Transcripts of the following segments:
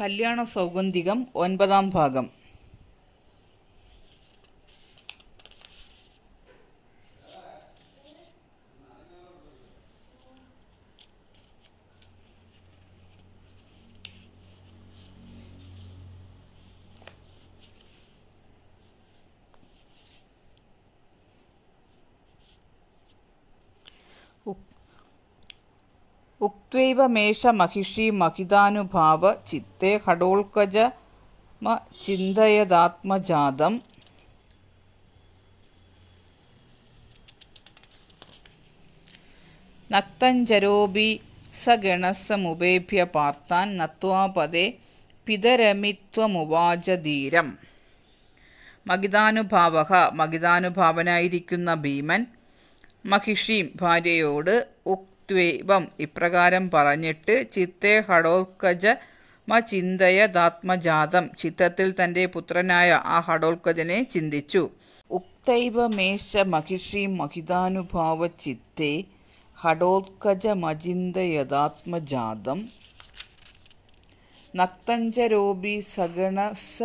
കല്യാണ സൗഗന്ധികം ഒൻപതാം ഭാഗം തത്വൈവമേഷ മഹിഷി മഹിതാനുഭാവ ചിത്തേ ഹടോൽക്കജ ചിന്തയതാത്മജാതം നക്തഞ്ചരോപി സഗണസമുപേഭ്യ പാർത്താൻ നത്വാപദേ പിതരമിത്വമുവാചധീരം മഹിതാനുഭാവ മഹിതാനുഭാവനായിരിക്കുന്ന ഭീമൻ മഹിഷീം ഭാര്യയോട് ഉക് ദ്വൈവം ഇപ്രകാരം പറഞ്ഞിട്ട് ചിത്തെ ഹടോത്കജ മചിന്തയതാത്മജാതം ചിത്തത്തിൽ തൻ്റെ പുത്രനായ ആ ഹടോത്കജനെ ചിന്തിച്ചു ഉക്തൈവ മേശ മഹിഷി മഹിതാനുഭാവ ചിത്തെ മചിന്തയദാത്മജാതം നക്തഞ്ചരോപി സഗണസ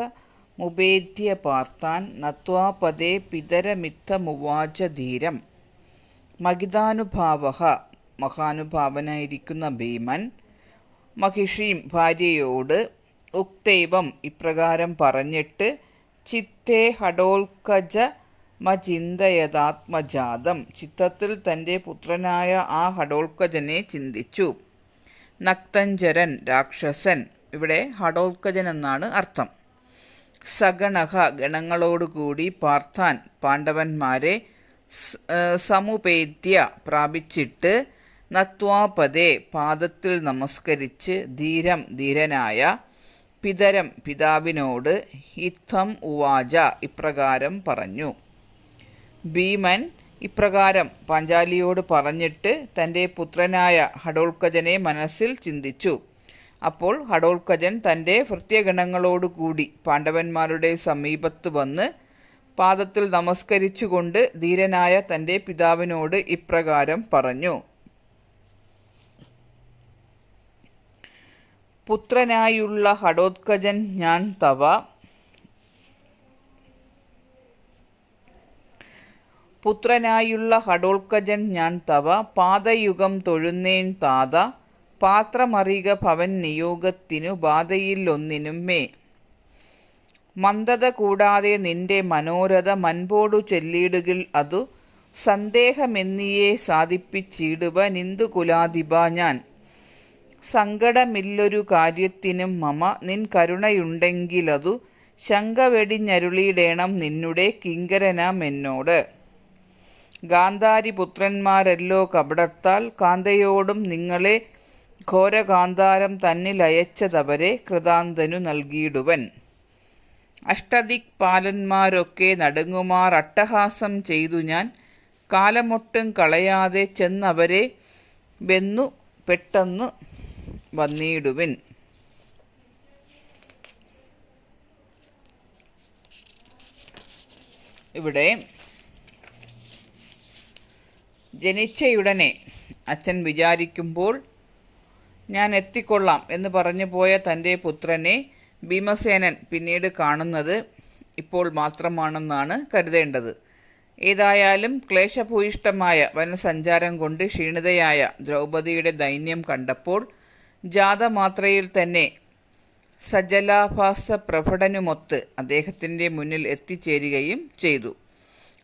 മുപേദ്യ പാർത്താൻ നത്വാപദേ പിതരമിത്തമുവാച ധീരം മഹിതാനുഭാവ മഹാനുഭാവനായിരിക്കുന്ന ഭീമൻ മഹിഷിയും ഭാര്യയോട് ഉക്തൈവം ഇപ്രകാരം പറഞ്ഞിട്ട് ചിത്തേ ഹഡോൽക്കജ മചിന്തയതാത്മജാതം ചിത്തത്തിൽ തൻ്റെ പുത്രനായ ആ ഹഡോൽക്കജനെ ചിന്തിച്ചു നക്തഞ്ചരൻ രാക്ഷസൻ ഇവിടെ ഹഡോൽക്കജൻ എന്നാണ് അർത്ഥം സഗണഹ ഗണങ്ങളോടുകൂടി പാർത്ഥാൻ പാണ്ഡവന്മാരെ സമുപേദ്യ പ്രാപിച്ചിട്ട് നത്വാപദേ പാദത്തിൽ നമസ്കരിച്ച് ധീരം ധീരനായ പിതരം പിതാവിനോട് ഇത്തം ഉവാച ഇപ്രകാരം പറഞ്ഞു ഭീമൻ ഇപ്രകാരം പാഞ്ചാലിയോട് പറഞ്ഞിട്ട് തൻ്റെ പുത്രനായ ഹഡോൾക്കജനെ മനസ്സിൽ ചിന്തിച്ചു അപ്പോൾ ഹഡോൾക്കജൻ തൻ്റെ ഭൃത്യഗണങ്ങളോടുകൂടി പാണ്ഡവന്മാരുടെ സമീപത്ത് വന്ന് പാദത്തിൽ നമസ്കരിച്ചുകൊണ്ട് ധീരനായ തൻ്റെ പിതാവിനോട് ഇപ്രകാരം പറഞ്ഞു പുത്രനായുള്ള ഹടോത്കജൻ ഞാൻ തവ പുത്രനായുള്ള ഹടോത്കജൻ ഞാൻ തവ പാതയുഗം തൊഴുന്നേൻ താത പാത്രമറിക ഭവൻ നിയോഗത്തിനു ബാധയിൽ ഒന്നിനും മേ മന്ദത കൂടാതെ നിന്റെ മനോരഥ മൻപോടു ചെല്ലിയിടുകിൽ അതു സന്ദേഹമെന്നിയെ സാധിപ്പിച്ചിടുവ നിന്ദുകുലാധിപ ഞാൻ സങ്കടമില്ലൊരു കാര്യത്തിനും മമ നിൻ കരുണയുണ്ടെങ്കിലതു ശങ്കവെടിഞ്ഞരുളിയിടേണം വെടിഞ്ഞരുളിയിടേണം നിന്നുടെ കിങ്കരനാമെന്നോട് ഗാന്ധാരിപുത്രന്മാരല്ലോ കപടത്താൽ കാന്തയോടും നിങ്ങളെ ഘോരകാന്താരം തന്നിലയച്ചതവരെ കൃതാന്തനു നൽകിയിടുവൻ അഷ്ടദിക്പാലന്മാരൊക്കെ നടുങ്ങുമാർ അട്ടഹാസം ചെയ്തു ഞാൻ കാലമൊട്ടും കളയാതെ ചെന്നവരെ വെന്നു പെട്ടെന്ന് വന്നിടുവിൻ ഇവിടെ ജനിച്ചയുടനെ അച്ഛൻ വിചാരിക്കുമ്പോൾ ഞാൻ എത്തിക്കൊള്ളാം എന്ന് പറഞ്ഞു പോയ തൻ്റെ പുത്രനെ ഭീമസേനൻ പിന്നീട് കാണുന്നത് ഇപ്പോൾ മാത്രമാണെന്നാണ് കരുതേണ്ടത് ഏതായാലും ക്ലേശഭൂയിഷ്ടമായ വനസഞ്ചാരം കൊണ്ട് ക്ഷീണിതയായ ദ്രൗപദിയുടെ ദൈന്യം കണ്ടപ്പോൾ ജാതമാത്രയിൽ തന്നെ സജലാഭാസ പ്രഭടനുമൊത്ത് അദ്ദേഹത്തിൻ്റെ മുന്നിൽ എത്തിച്ചേരുകയും ചെയ്തു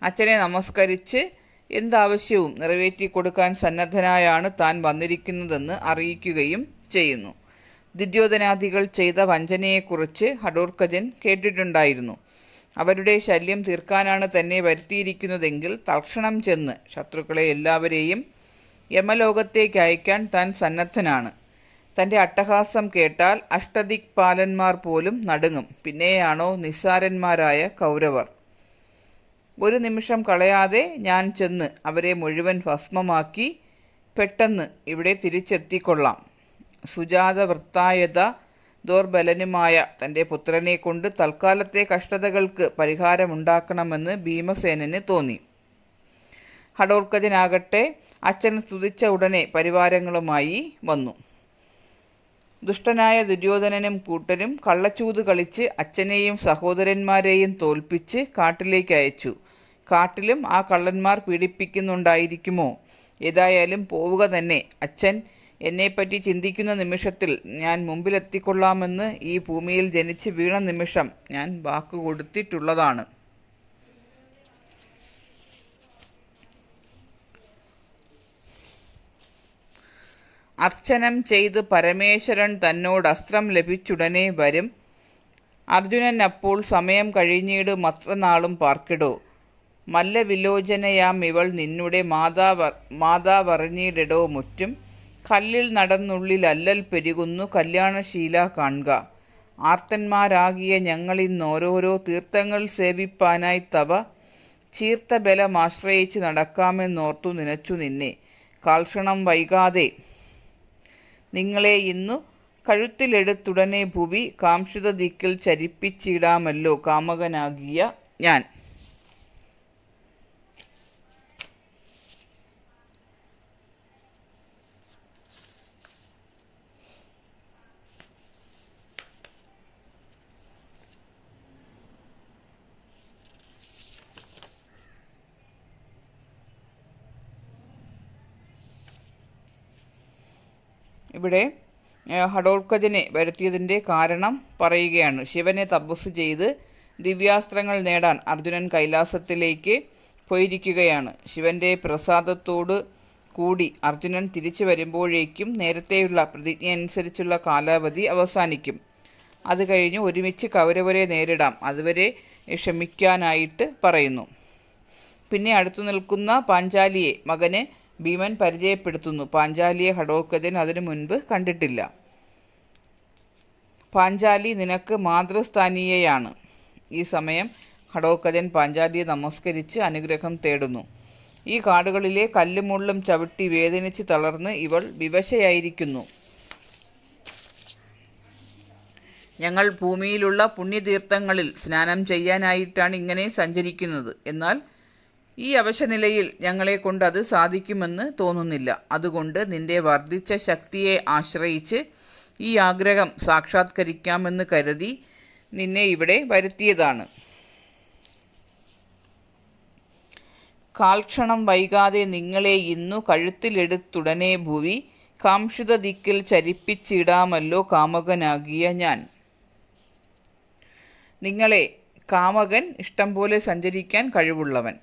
അച്ഛനെ നമസ്കരിച്ച് എന്താവശ്യവും നിറവേറ്റി കൊടുക്കാൻ സന്നദ്ധനായാണ് താൻ വന്നിരിക്കുന്നതെന്ന് അറിയിക്കുകയും ചെയ്യുന്നു ദുര്യോധനാദികൾ ചെയ്ത വഞ്ചനയെക്കുറിച്ച് ഹഡോർക്കജൻ കേട്ടിട്ടുണ്ടായിരുന്നു അവരുടെ ശല്യം തീർക്കാനാണ് തന്നെ വരുത്തിയിരിക്കുന്നതെങ്കിൽ തൽക്ഷണം ചെന്ന് ശത്രുക്കളെ എല്ലാവരെയും യമലോകത്തേക്ക് അയക്കാൻ താൻ സന്നദ്ധനാണ് തൻ്റെ അട്ടഹാസം കേട്ടാൽ അഷ്ടദിക്പാലന്മാർ പോലും നടുങ്ങും പിന്നെയാണോ നിസ്സാരന്മാരായ കൗരവർ ഒരു നിമിഷം കളയാതെ ഞാൻ ചെന്ന് അവരെ മുഴുവൻ ഭസ്മമാക്കി പെട്ടെന്ന് ഇവിടെ തിരിച്ചെത്തിക്കൊള്ളാം സുജാത വൃത്തായത ദോർബലനുമായ തൻ്റെ പുത്രനെ കൊണ്ട് തൽക്കാലത്തെ കഷ്ടതകൾക്ക് പരിഹാരമുണ്ടാക്കണമെന്ന് ഭീമസേനന് തോന്നി ഹഡോർക്കജനാകട്ടെ അച്ഛൻ സ്തുതിച്ച ഉടനെ പരിവാരങ്ങളുമായി വന്നു ദുഷ്ടനായ ദുര്യോധനനും കൂട്ടരും കള്ളച്ചൂത് കളിച്ച് അച്ഛനെയും സഹോദരന്മാരെയും തോൽപ്പിച്ച് കാട്ടിലേക്ക് അയച്ചു കാട്ടിലും ആ കള്ളന്മാർ പീഡിപ്പിക്കുന്നുണ്ടായിരിക്കുമോ ഏതായാലും പോവുക തന്നെ അച്ഛൻ എന്നെപ്പറ്റി ചിന്തിക്കുന്ന നിമിഷത്തിൽ ഞാൻ മുമ്പിലെത്തിക്കൊള്ളാമെന്ന് ഈ ഭൂമിയിൽ ജനിച്ച് വീണ നിമിഷം ഞാൻ വാക്കുകൊടുത്തിട്ടുള്ളതാണ് അർച്ചനം ചെയ്ത് പരമേശ്വരൻ തന്നോട് അസ്ത്രം ലഭിച്ചുടനെ വരും അർജുനൻ അപ്പോൾ സമയം കഴിഞ്ഞീട് മത്രനാളും പാർക്കിടോ മല്ല വിലോചനയാം ഇവൾ നിന്നുടെ മാതാവ മാതാവറിഞ്ഞിടോ മുറ്റും കല്ലിൽ നടന്നുള്ളിൽ അല്ലൽ പെരുകുന്നു കല്യാണശീല കാണുക ആർത്തന്മാരാകിയ ഞങ്ങളിന്നോരോരോ തീർത്ഥങ്ങൾ സേവിപ്പാനായി തവ ചീർത്ത ആശ്രയിച്ച് നടക്കാമെന്നോർത്തു നിനച്ചു നിന്നെ കാൽക്ഷണം വൈകാതെ നിങ്ങളെ ഇന്നു കഴുത്തിലെടുത്തുടനെ ഭുവി കാംക്ഷിത ദിക്കിൽ ചരിപ്പിച്ചിടാമല്ലോ കാമകനാകിയ ഞാൻ ഇവിടെ ഹഡോൾക്കജനെ വരുത്തിയതിൻ്റെ കാരണം പറയുകയാണ് ശിവനെ തപസ് ചെയ്ത് ദിവ്യാസ്ത്രങ്ങൾ നേടാൻ അർജുനൻ കൈലാസത്തിലേക്ക് പോയിരിക്കുകയാണ് ശിവൻ്റെ പ്രസാദത്തോട് കൂടി അർജുനൻ തിരിച്ചു വരുമ്പോഴേക്കും നേരത്തെയുള്ള പ്രതിജ്ഞ അനുസരിച്ചുള്ള കാലാവധി അവസാനിക്കും അത് കഴിഞ്ഞ് ഒരുമിച്ച് കൗരവരെ നേരിടാം അതുവരെ ക്ഷമിക്കാനായിട്ട് പറയുന്നു പിന്നെ അടുത്തു നിൽക്കുന്ന പാഞ്ചാലിയെ മകനെ ഭീമൻ പരിചയപ്പെടുത്തുന്നു പാഞ്ചാലിയെ ഹടോത്കജൻ അതിനു മുൻപ് കണ്ടിട്ടില്ല പാഞ്ചാലി നിനക്ക് മാതൃസ്ഥാനീയയാണ് ഈ സമയം ഹടോത്കജൻ പാഞ്ചാലിയെ നമസ്കരിച്ച് അനുഗ്രഹം തേടുന്നു ഈ കാടുകളിലെ കല്ലുമുള്ളും ചവിട്ടി വേദനിച്ച് തളർന്ന് ഇവൾ വിവശയായിരിക്കുന്നു ഞങ്ങൾ ഭൂമിയിലുള്ള പുണ്യതീർത്ഥങ്ങളിൽ സ്നാനം ചെയ്യാനായിട്ടാണ് ഇങ്ങനെ സഞ്ചരിക്കുന്നത് എന്നാൽ ഈ അവശനിലയിൽ കൊണ്ട് അത് സാധിക്കുമെന്ന് തോന്നുന്നില്ല അതുകൊണ്ട് നിന്റെ വർദ്ധിച്ച ശക്തിയെ ആശ്രയിച്ച് ഈ ആഗ്രഹം സാക്ഷാത്കരിക്കാമെന്ന് കരുതി നിന്നെ ഇവിടെ വരുത്തിയതാണ് കാൽക്ഷണം വൈകാതെ നിങ്ങളെ ഇന്നു കഴുത്തിലെടുത്തുടനെ ഭൂവി കാംഷിത ദിക്കിൽ ചരിപ്പിച്ചിടാമല്ലോ കാമകനാകിയ ഞാൻ നിങ്ങളെ കാമകൻ ഇഷ്ടം പോലെ സഞ്ചരിക്കാൻ കഴിവുള്ളവൻ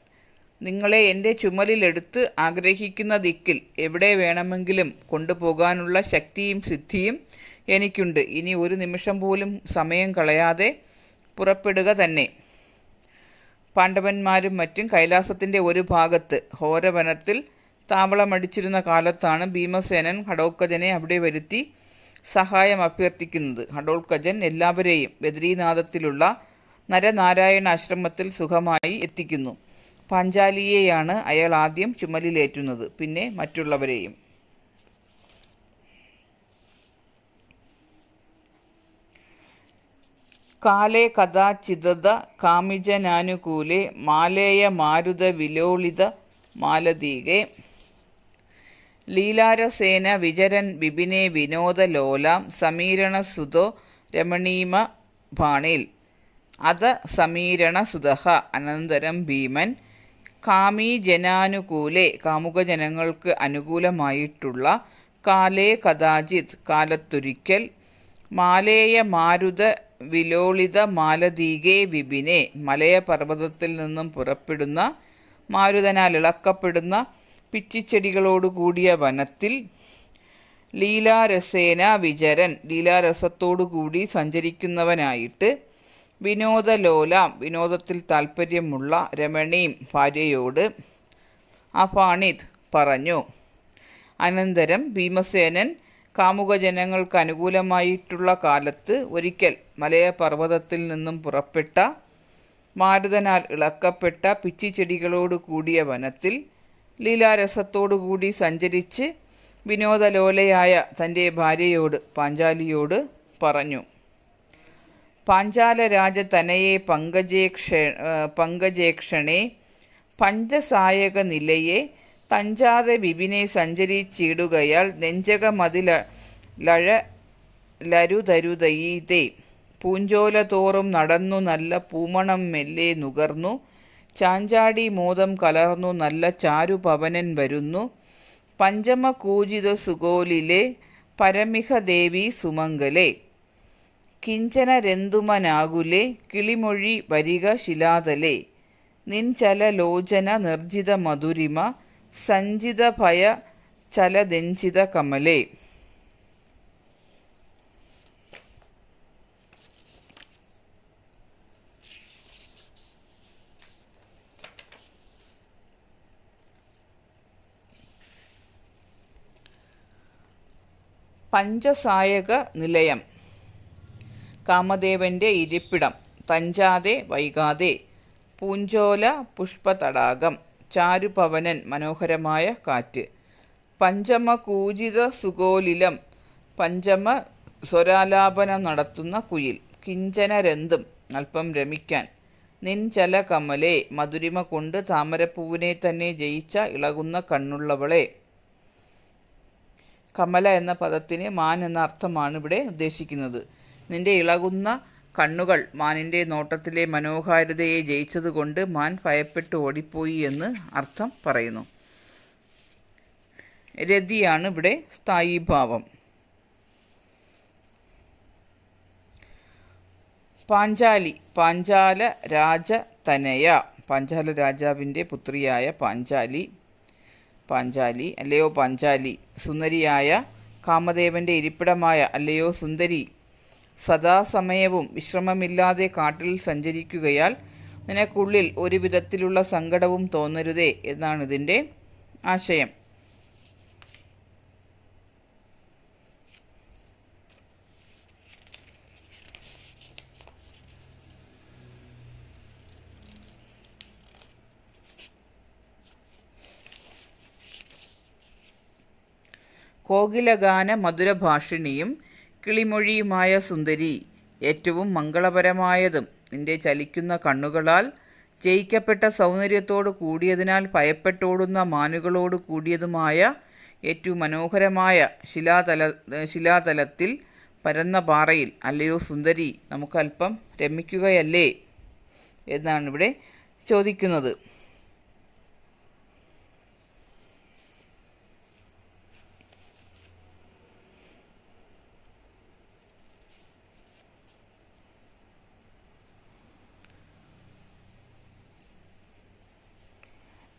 നിങ്ങളെ എൻ്റെ ചുമലിലെടുത്ത് ആഗ്രഹിക്കുന്ന ദിക്കിൽ എവിടെ വേണമെങ്കിലും കൊണ്ടുപോകാനുള്ള ശക്തിയും സിദ്ധിയും എനിക്കുണ്ട് ഇനി ഒരു നിമിഷം പോലും സമയം കളയാതെ പുറപ്പെടുക തന്നെ പാണ്ഡവന്മാരും മറ്റും കൈലാസത്തിൻ്റെ ഒരു ഭാഗത്ത് ഹോരവനത്തിൽ താവളമടിച്ചിരുന്ന കാലത്താണ് ഭീമസേനൻ ഹടോക്കജനെ അവിടെ വരുത്തി സഹായം അഭ്യർത്ഥിക്കുന്നത് ഹഡോൾക്കജൻ എല്ലാവരെയും ബദ്രീനാഥത്തിലുള്ള നരനാരായണ ആശ്രമത്തിൽ സുഖമായി എത്തിക്കുന്നു പാഞ്ചാലിയെയാണ് അയാൾ ആദ്യം ചുമലിലേറ്റുന്നത് പിന്നെ മറ്റുള്ളവരെയും കാലേ കഥാചിതത കാമിജനാനുകൂലെ മാലേയ മാരുത വിലോളിത മാലതീകെ ലീലാരസേന വിചരൻ ലോലാം സമീരണ സുതോ രമണീമ ഭാണിൽ അത സുധ അനന്തരം ഭീമൻ കാമി ജനാനുകൂലെ കാമുക ജനങ്ങൾക്ക് അനുകൂലമായിട്ടുള്ള കാലേ കഥാചിത് കാലത്തൊരിക്കൽ മാലേയ മാരുത വിലോളിത മാലതീകെ വിപിനെ മലയ പർവ്വതത്തിൽ നിന്നും പുറപ്പെടുന്ന മാരുതനാൽ ഇളക്കപ്പെടുന്ന പിച്ചിച്ചെടികളോടുകൂടിയ കൂടിയ വനത്തിൽ ലീലാരസേന വിചരൻ ലീലാരസത്തോടുകൂടി സഞ്ചരിക്കുന്നവനായിട്ട് വിനോദലോല വിനോദത്തിൽ താൽപ്പര്യമുള്ള രമണിയും ഭാര്യയോട് അഫാണിത് പറഞ്ഞു അനന്തരം ഭീമസേനൻ ജനങ്ങൾക്ക് അനുകൂലമായിട്ടുള്ള കാലത്ത് ഒരിക്കൽ മലയപർവ്വതത്തിൽ നിന്നും പുറപ്പെട്ട മാരുതനാൽ ഇളക്കപ്പെട്ട ചെടികളോട് കൂടിയ വനത്തിൽ ലീലാരസത്തോടുകൂടി സഞ്ചരിച്ച് വിനോദലോലയായ തൻ്റെ ഭാര്യയോട് പാഞ്ചാലിയോട് പറഞ്ഞു പാഞ്ചാലരാജതനയെ പങ്കജേക്ഷ പങ്കജേക്ഷണെ പഞ്ചസായക നിലയെ തഞ്ചാതെ വിപിനെ സഞ്ചരിച്ചിടുകയാൽ നെഞ്ചക മതില ലഴ ലരുതരുതയീതേ പൂഞ്ചോല തോറും നടന്നു നല്ല പൂമണം മെല്ലെ നുകർന്നു ചാഞ്ചാടി മോദം കലർന്നു നല്ല ചാരു പവനൻ വരുന്നു പഞ്ചമകൂജിത സുഗോലിലെ പരമിഹദേവി സുമംഗലെ കിഞ്ചനരെന്തുമനാകുലേ കിളിമൊഴി വരിക ശിലാതലേ നിൻചലലോചന നിർജിത മധുരിമ സഞ്ചിത ഭയ ചലദഞ്ചിത കമലേ പഞ്ചസായക നിലയം കാമദേവൻ്റെ ഇരിപ്പിടം തഞ്ചാതെ വൈകാതെ പൂഞ്ചോല പുഷ്പതടാകം ചാരുപവനൻ മനോഹരമായ കാറ്റ് പഞ്ചമ കൂജിത സുഗോലിലം പഞ്ചമ സ്വരാലാപനം നടത്തുന്ന കുയിൽ കിഞ്ചനരന്തും അല്പം രമിക്കാൻ നിൻചല കമലെ മധുരിമ കൊണ്ട് താമരപ്പൂവിനെ തന്നെ ജയിച്ച ഇളകുന്ന കണ്ണുള്ളവളെ കമല എന്ന പദത്തിന് മാൻ എന്ന അർത്ഥമാണ് ഇവിടെ ഉദ്ദേശിക്കുന്നത് നിന്റെ ഇളകുന്ന കണ്ണുകൾ മാനിൻ്റെ നോട്ടത്തിലെ മനോഹാരിതയെ ജയിച്ചതുകൊണ്ട് മാൻ ഭയപ്പെട്ട് ഓടിപ്പോയി എന്ന് അർത്ഥം പറയുന്നു രതിയാണ് ഇവിടെ സ്ഥായിഭാവം പാഞ്ചാലി പാഞ്ചാല രാജ തനയ പാഞ്ചാല രാജാവിൻ്റെ പുത്രിയായ പാഞ്ചാലി പാഞ്ചാലി അല്ലയോ പാഞ്ചാലി സുന്ദരിയായ കാമദേവൻ്റെ ഇരിപ്പിടമായ അല്ലയോ സുന്ദരി സദാസമയവും വിശ്രമമില്ലാതെ കാട്ടിൽ സഞ്ചരിക്കുകയാൽ നിനക്കുള്ളിൽ ഒരു വിധത്തിലുള്ള സങ്കടവും തോന്നരുതേ എന്നാണിതിൻ്റെ ആശയം കോകിലഗാന മധുരഭാഷിണിയും കിളിമൊഴിയുമായ സുന്ദരി ഏറ്റവും മംഗളപരമായതും നിന്റെ ചലിക്കുന്ന കണ്ണുകളാൽ ജയിക്കപ്പെട്ട സൗന്ദര്യത്തോട് കൂടിയതിനാൽ ഭയപ്പെട്ടോടുന്ന മാനുകളോട് കൂടിയതുമായ ഏറ്റവും മനോഹരമായ ശിലാതല ശിലാതലത്തിൽ പരന്ന പാറയിൽ അല്ലയോ സുന്ദരി നമുക്കല്പം രമിക്കുകയല്ലേ എന്നാണ് ഇവിടെ ചോദിക്കുന്നത്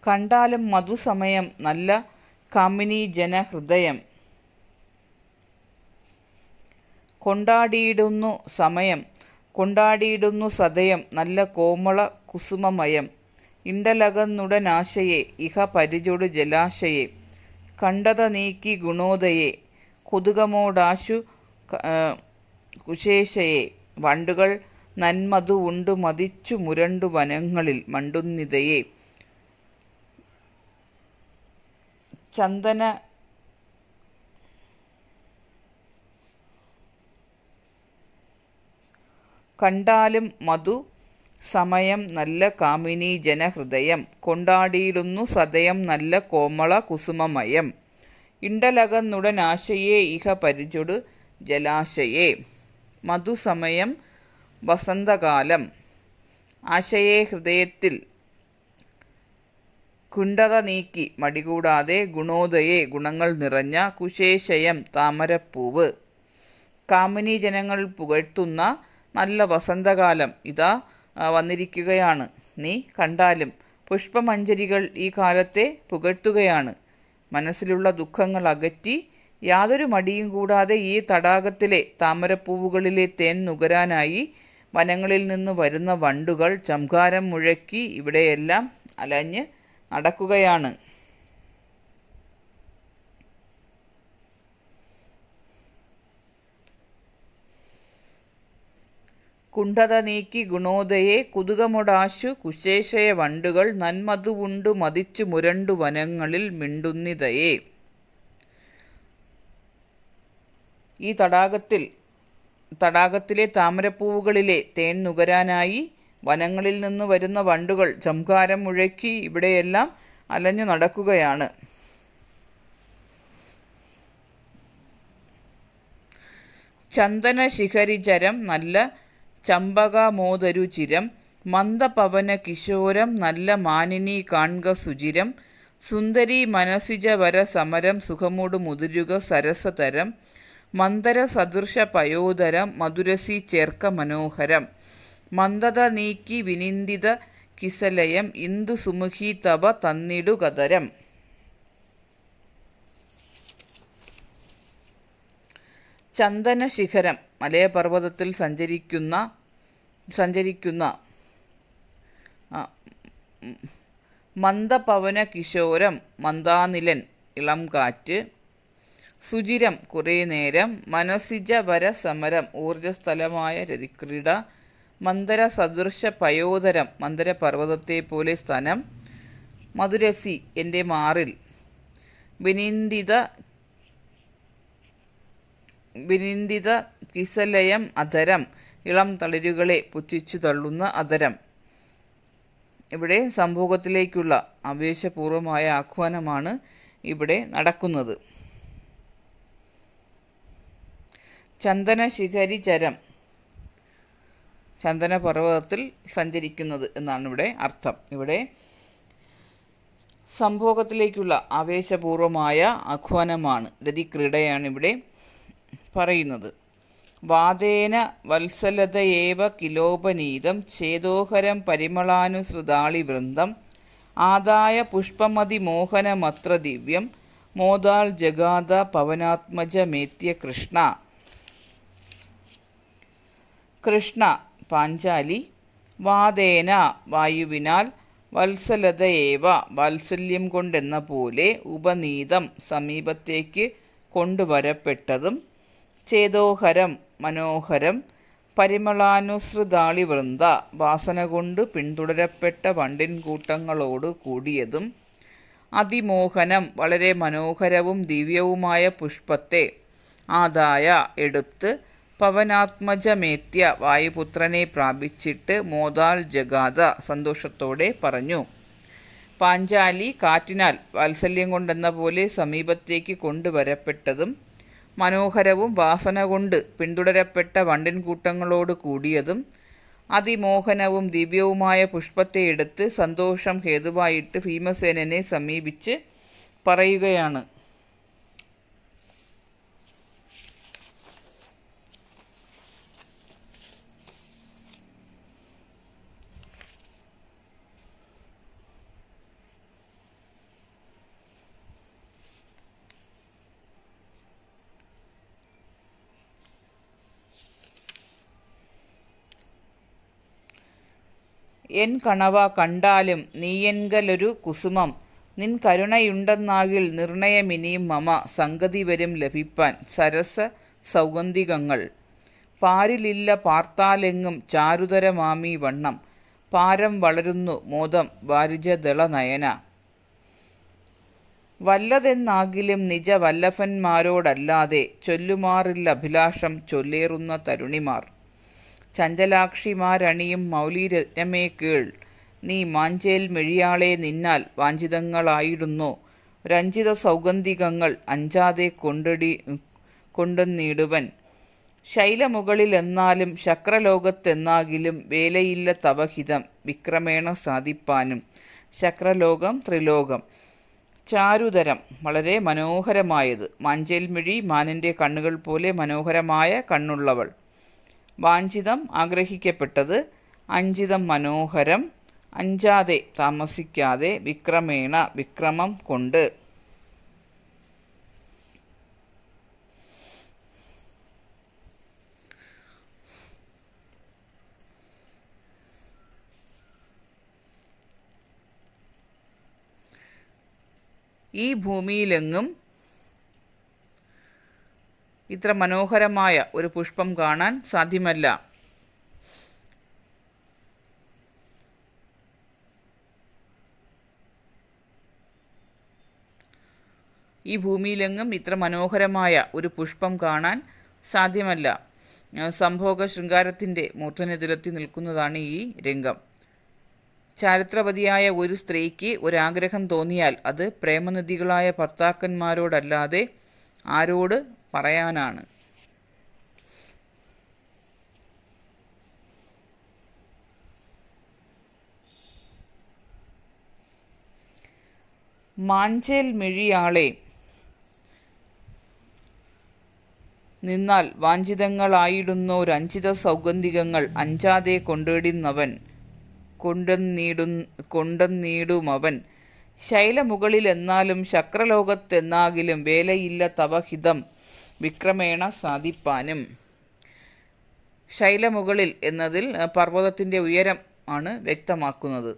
കണ്ടാലും മധുസമയം നല്ല കമിനി ജനഹൃദയം കൊണ്ടാടിയിടുന്നു സമയം കൊണ്ടാടിയിടുന്നു സദയം നല്ല കോമള കുസുമമയം ഇണ്ടലകന്നുടനാശയെ ഇഹ പരിചൊടു ജലാശയെ കണ്ടത നീക്കി ഗുണോദയെ കൊതുകമോടാശു കുശേഷയെ വണ്ടുകൾ നന്മതു ഉണ്ടു മതിച്ചു മുരണ്ടു വനങ്ങളിൽ മണ്ടുന്നിതയെ ചന്ദന കണ്ടാലും മധു സമയം നല്ല കാമിനി ജനഹൃദയം കൊണ്ടാടിയിടുന്നു സദയം നല്ല കോമള കുസുമമയം ഇണ്ടലകന്നുടൻ ആശയെ ഇഹ പരിചുടു ജലാശയേ മധുസമയം വസന്തകാലം ആശയെ ഹൃദയത്തിൽ കുണ്ടത നീക്കി മടികൂടാതെ ഗുണോദയെ ഗുണങ്ങൾ നിറഞ്ഞ കുശേഷയം താമരപ്പൂവ് കാമിനി ജനങ്ങൾ പുകഴ്ത്തുന്ന നല്ല വസന്തകാലം ഇതാ വന്നിരിക്കുകയാണ് നീ കണ്ടാലും പുഷ്പമഞ്ജരികൾ ഈ കാലത്തെ പുകഴ്ത്തുകയാണ് മനസ്സിലുള്ള ദുഃഖങ്ങൾ അകറ്റി യാതൊരു മടിയും കൂടാതെ ഈ തടാകത്തിലെ താമരപ്പൂവുകളിലെ തേൻ നുകരാനായി വനങ്ങളിൽ നിന്ന് വരുന്ന വണ്ടുകൾ ചംകാരം മുഴക്കി ഇവിടെയെല്ലാം അലഞ്ഞ് അടക്കുകയാണ് കുണ്ഠത നീക്കി ഗുണോദയെ കുതുകമൊടാശു കുശേഷയ വണ്ടുകൾ നന്മതുവുണ്ടു മതിച്ചു മുരണ്ടു വനങ്ങളിൽ മിണ്ടുന്നിതയെ ഈ തടാകത്തിൽ തടാകത്തിലെ താമരപ്പൂവുകളിലെ തേൻ നുകരാനായി വനങ്ങളിൽ നിന്ന് വരുന്ന വണ്ടുകൾ ചംകാരം മുഴക്കി ഇവിടെയെല്ലാം അലഞ്ഞു നടക്കുകയാണ് ചന്ദന ശിഖരിചരം നല്ല ചമ്പകാമോദരു ചിരം മന്ദപവന കിശോരം നല്ല മാനിനി കാൺക സുചിരം സുന്ദരി മനസിജ വര സമരം സുഖമൂട് മുതിരുക സരസതരം മന്ദര സദൃശ പയോദരം മധുരസി ചേർക്ക മനോഹരം മന്ദത നീക്കി വിനിന്ദിത കിസലയം ഇന്ദു സുമുഖി തപ തന്നിടുകതരം ചന്ദന ശിഖരം മലയപർവ്വതത്തിൽ സഞ്ചരിക്കുന്ന സഞ്ചരിക്കുന്ന മന്ദപവന കിശോരം മന്ദാനിലൻ ഇളം കാറ്റ് സുചിരം കുറേ നേരം മനസിജ വര സമരം ഊർജ്ജസ്ഥലമായ രതിക്രീഡ മന്ദര സദൃശ പയോധരം മന്ദര പർവ്വതത്തെപ്പോലെ സ്ഥനം മധുരസി എൻ്റെ മാറിൽ വിനിന്ദിത വിനിന്ദിത കിസലയം അധരം ഇളം തളിരുകളെ പുച്ഛിച്ചു തള്ളുന്ന അധരം ഇവിടെ സംഭോഗത്തിലേക്കുള്ള ആവേശപൂർവമായ ആഹ്വാനമാണ് ഇവിടെ നടക്കുന്നത് ചന്ദന ചന്ദന സഞ്ചരിക്കുന്നത് എന്നാണ് ഇവിടെ അർത്ഥം ഇവിടെ സംഭോഗത്തിലേക്കുള്ള ആവേശപൂർവമായ ആഹ്വാനമാണ് രതിക്രീഡയാണ് ഇവിടെ പറയുന്നത് വാദേന വത്സലതയേവ കിലോപനീതം ചേതോഹരം പരിമളാനുസൃതാളി വൃന്ദം ആദായ പുഷ്പമതി മോഹനമത്ര ദിവ്യം മോദാൽ ജഗാത പവനാത്മജമേത്യ കൃഷ്ണ കൃഷ്ണ പാഞ്ചാലി വാദേന വായുവിനാൽ വത്സലതയേവ വാത്സല്യം കൊണ്ടെന്ന പോലെ ഉപനീതം സമീപത്തേക്ക് കൊണ്ടുവരപ്പെട്ടതും ചേതോഹരം മനോഹരം പരിമളാനുസൃതാളി വൃന്ദ വാസന കൊണ്ട് പിന്തുടരപ്പെട്ട വണ്ടിൻ കൂട്ടങ്ങളോട് കൂടിയതും അതിമോഹനം വളരെ മനോഹരവും ദിവ്യവുമായ പുഷ്പത്തെ ആദായ എടുത്ത് പവനാത്മജമേത്യ വായുപുത്രനെ പ്രാപിച്ചിട്ട് മോദാൽ ജഗാദ സന്തോഷത്തോടെ പറഞ്ഞു പാഞ്ചാലി കാറ്റിനാൽ വാത്സല്യം കൊണ്ടെന്ന പോലെ സമീപത്തേക്ക് കൊണ്ടുവരപ്പെട്ടതും മനോഹരവും വാസന കൊണ്ട് പിന്തുടരപ്പെട്ട വണ്ടിൻകൂട്ടങ്ങളോട് കൂടിയതും അതിമോഹനവും ദിവ്യവുമായ പുഷ്പത്തെ എടുത്ത് സന്തോഷം ഹേതുവായിട്ട് ഭീമസേനനെ സമീപിച്ച് പറയുകയാണ് എൻ കണവ കണ്ടാലും നീയെൻകലൊരു കുസുമം നിൻ കരുണയുണ്ടെന്നാകിൽ നിർണയമിനിയും മമ സംഗതി വരും ലഭിപ്പാൻ സരസ സൗഗന്ധികങ്ങൾ പാരിലില്ല പാർത്താലെങ്ങും മാമി വണ്ണം പാരം വളരുന്നു മോദം വാരിജദള നയന വല്ലതെന്നാകിലും നിജവല്ലഭന്മാരോടല്ലാതെ ചൊല്ലുമാറില്ല അഭിലാഷം ചൊല്ലേറുന്ന തരുണിമാർ ചഞ്ചലാക്ഷിമാരണിയും മൗലിരത്നമേ കീൾ നീ മാഞ്ചേൽ മെഴിയാളെ നിന്നാൽ വാഞ്ചിതങ്ങളായിരുന്നു രഞ്ജിത സൗഗന്ധികങ്ങൾ അഞ്ചാതെ കൊണ്ടടി കൊണ്ടുനീടുവൻ ശൈലമുകളിൽ എന്നാലും ശക്രലോകത്തെന്നാകിലും വേലയില്ല തവഹിതം വിക്രമേണ സാധിപ്പാനും ശക്രലോകം ത്രിലോകം ചാരുതരം വളരെ മനോഹരമായത് മാഞ്ചേൽമിഴി മാനിൻ്റെ കണ്ണുകൾ പോലെ മനോഹരമായ കണ്ണുള്ളവൾ വാഞ്ചിതം ആഗ്രഹിക്കപ്പെട്ടത് അഞ്ചിതം മനോഹരം അഞ്ചാതെ താമസിക്കാതെ വിക്രമേണ വിക്രമം കൊണ്ട് ഈ ഭൂമിയിലെങ്ങും ഇത്ര മനോഹരമായ ഒരു പുഷ്പം കാണാൻ സാധ്യമല്ല ഈ ഭൂമിയിലെങ്ങും ഇത്ര മനോഹരമായ ഒരു പുഷ്പം കാണാൻ സാധ്യമല്ല സംഭോഗ ശൃംഗാരത്തിൻ്റെ മൂർധനെതിരത്തി നിൽക്കുന്നതാണ് ഈ രംഗം ചാരിത്രപതിയായ ഒരു സ്ത്രീക്ക് ഒരാഗ്രഹം തോന്നിയാൽ അത് പ്രേമനിധികളായ ഭർത്താക്കന്മാരോടല്ലാതെ ആരോട് പറയാനാണ് മാഞ്ചേൽ മിഴിയാളെ നിന്നാൽ ഒരു അഞ്ചിത സൗഗന്ധികങ്ങൾ അഞ്ചാതെ കൊണ്ടിടുന്നവൻ കൊണ്ടെന്നീടും കൊണ്ടെന്നീടുമവൻ ശൈലമുകളിലെന്നാലും ശക്രലോകത്തെന്നാകിലും വേലയില്ല തവഹിതം വിക്രമേണ സാധിപ്പാനും ശൈലമുകളിൽ എന്നതിൽ പർവ്വതത്തിൻ്റെ ഉയരം ആണ് വ്യക്തമാക്കുന്നത്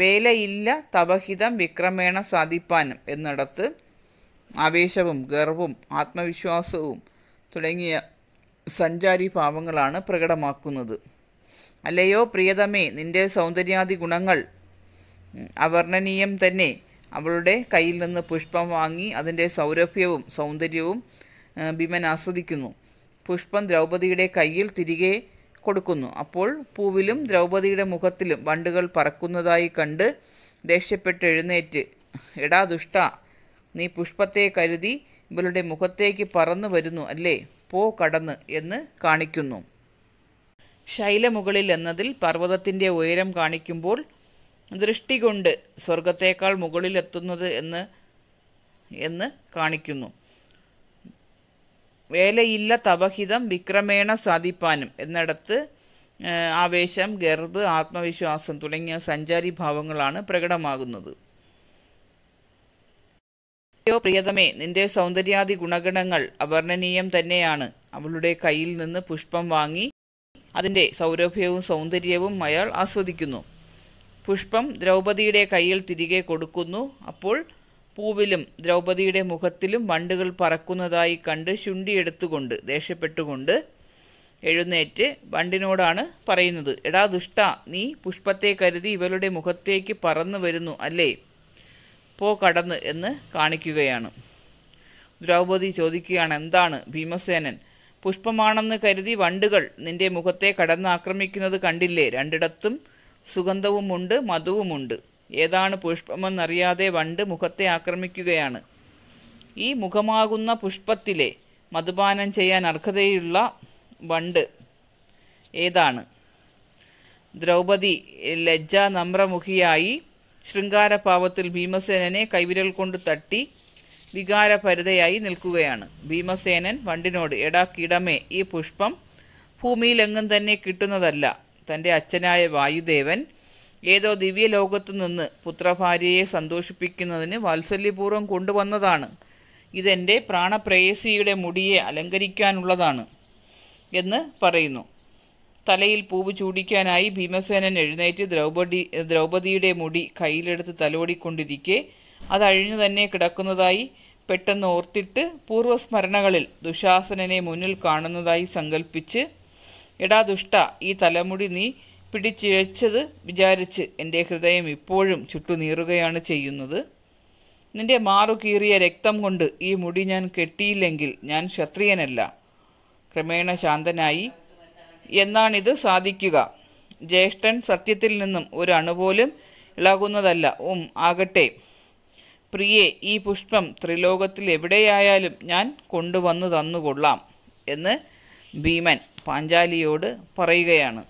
വേലയില്ല തപഹിതം വിക്രമേണ സാധിപ്പാനും എന്നിടത്ത് ആവേശവും ഗർവും ആത്മവിശ്വാസവും തുടങ്ങിയ സഞ്ചാരി ഭാവങ്ങളാണ് പ്രകടമാക്കുന്നത് അല്ലയോ പ്രിയതമേ നിന്റെ സൗന്ദര്യാദി ഗുണങ്ങൾ അവർണ്ണനീയം തന്നെ അവളുടെ കയ്യിൽ നിന്ന് പുഷ്പം വാങ്ങി അതിൻ്റെ സൗരഭ്യവും സൗന്ദര്യവും ഭീമൻ ആസ്വദിക്കുന്നു പുഷ്പം ദ്രൗപദിയുടെ കയ്യിൽ തിരികെ കൊടുക്കുന്നു അപ്പോൾ പൂവിലും ദ്രൗപദിയുടെ മുഖത്തിലും വണ്ടുകൾ പറക്കുന്നതായി കണ്ട് ദേഷ്യപ്പെട്ട് എഴുന്നേറ്റ് എടാ ദുഷ്ട നീ പുഷ്പത്തെ കരുതി ഇവളുടെ മുഖത്തേക്ക് പറന്നു വരുന്നു അല്ലേ പോ കടന്ന് എന്ന് കാണിക്കുന്നു ശൈലമുകളിൽ എന്നതിൽ പർവ്വതത്തിൻ്റെ ഉയരം കാണിക്കുമ്പോൾ ദൃഷ്ടി കൊണ്ട് സ്വർഗത്തേക്കാൾ മുകളിലെത്തുന്നത് എന്ന് എന്ന് കാണിക്കുന്നു വേലയില്ല തപഹിതം വിക്രമേണ സാധിപ്പാനും എന്നിടത്ത് ആവേശം ഗർഭ് ആത്മവിശ്വാസം തുടങ്ങിയ സഞ്ചാരി ഭാവങ്ങളാണ് പ്രകടമാകുന്നത് യോ പ്രിയതമേ നിന്റെ സൗന്ദര്യാദി ഗുണഗണങ്ങൾ അവർണ്ണനീയം തന്നെയാണ് അവളുടെ കയ്യിൽ നിന്ന് പുഷ്പം വാങ്ങി അതിൻ്റെ സൗരഭ്യവും സൗന്ദര്യവും അയാൾ ആസ്വദിക്കുന്നു പുഷ്പം ദ്രൗപതിയുടെ കയ്യിൽ തിരികെ കൊടുക്കുന്നു അപ്പോൾ പൂവിലും ദ്രൗപദിയുടെ മുഖത്തിലും വണ്ടുകൾ പറക്കുന്നതായി കണ്ട് ശുണ്ടിയെടുത്തുകൊണ്ട് ദേഷ്യപ്പെട്ടുകൊണ്ട് എഴുന്നേറ്റ് വണ്ടിനോടാണ് പറയുന്നത് എടാ ദുഷ്ട നീ പുഷ്പത്തെ കരുതി ഇവരുടെ മുഖത്തേക്ക് പറന്നു വരുന്നു അല്ലേ പോ കടന്ന് എന്ന് കാണിക്കുകയാണ് ദ്രൗപദി ചോദിക്കുകയാണ് എന്താണ് ഭീമസേനൻ പുഷ്പമാണെന്ന് കരുതി വണ്ടുകൾ നിന്റെ മുഖത്തെ കടന്നാക്രമിക്കുന്നത് കണ്ടില്ലേ രണ്ടിടത്തും സുഗന്ധവുമുണ്ട് മധുവുമുണ്ട് ഏതാണ് പുഷ്പമെന്നറിയാതെ വണ്ട് മുഖത്തെ ആക്രമിക്കുകയാണ് ഈ മുഖമാകുന്ന പുഷ്പത്തിലെ മധുപാനം ചെയ്യാൻ അർഹതയുള്ള വണ്ട് ഏതാണ് ദ്രൗപദി ലജ്ജ നമ്രമുഖിയായി ശൃംഗാരഭാവത്തിൽ ഭീമസേനനെ കൈവിരൽ കൊണ്ട് തട്ടി വികാരഭരിതയായി നിൽക്കുകയാണ് ഭീമസേനൻ വണ്ടിനോട് എടാ കിടമേ ഈ പുഷ്പം ഭൂമിയിലെങ്ങും തന്നെ കിട്ടുന്നതല്ല തൻ്റെ അച്ഛനായ വായുദേവൻ ഏതോ ദിവ്യലോകത്തു നിന്ന് പുത്രഭാര്യയെ സന്തോഷിപ്പിക്കുന്നതിന് വാത്സല്യപൂർവ്വം കൊണ്ടുവന്നതാണ് ഇതെൻ്റെ പ്രാണപ്രേയസിയുടെ മുടിയെ അലങ്കരിക്കാനുള്ളതാണ് എന്ന് പറയുന്നു തലയിൽ പൂവ് ചൂടിക്കാനായി ഭീമസേനൻ എഴുന്നേറ്റ് ദ്രൗപദി ദ്രൗപദിയുടെ മുടി കയ്യിലെടുത്ത് തലോടിക്കൊണ്ടിരിക്കെ അത് തന്നെ കിടക്കുന്നതായി പെട്ടെന്ന് ഓർത്തിട്ട് പൂർവ്വസ്മരണകളിൽ ദുശാസനനെ മുന്നിൽ കാണുന്നതായി സങ്കല്പിച്ച് എടാ ദുഷ്ട ഈ തലമുടി നീ പിടിച്ചിഴച്ചത് വിചാരിച്ച് എൻ്റെ ഹൃദയം ഇപ്പോഴും ചുട്ടുനീറുകയാണ് ചെയ്യുന്നത് നിന്റെ മാറു കീറിയ രക്തം കൊണ്ട് ഈ മുടി ഞാൻ കെട്ടിയില്ലെങ്കിൽ ഞാൻ ക്ഷത്രിയനല്ല ക്രമേണ ശാന്തനായി എന്നാണിത് സാധിക്കുക ജ്യേഷ്ഠൻ സത്യത്തിൽ നിന്നും ഒരു അണുപോലും ഇളകുന്നതല്ല ഉം ആകട്ടെ പ്രിയെ ഈ പുഷ്പം ത്രിലോകത്തിൽ എവിടെയായാലും ഞാൻ കൊണ്ടുവന്നു തന്നുകൊള്ളാം എന്ന് ഭീമൻ പാഞ്ചാലിയോട് പറയുകയാണ്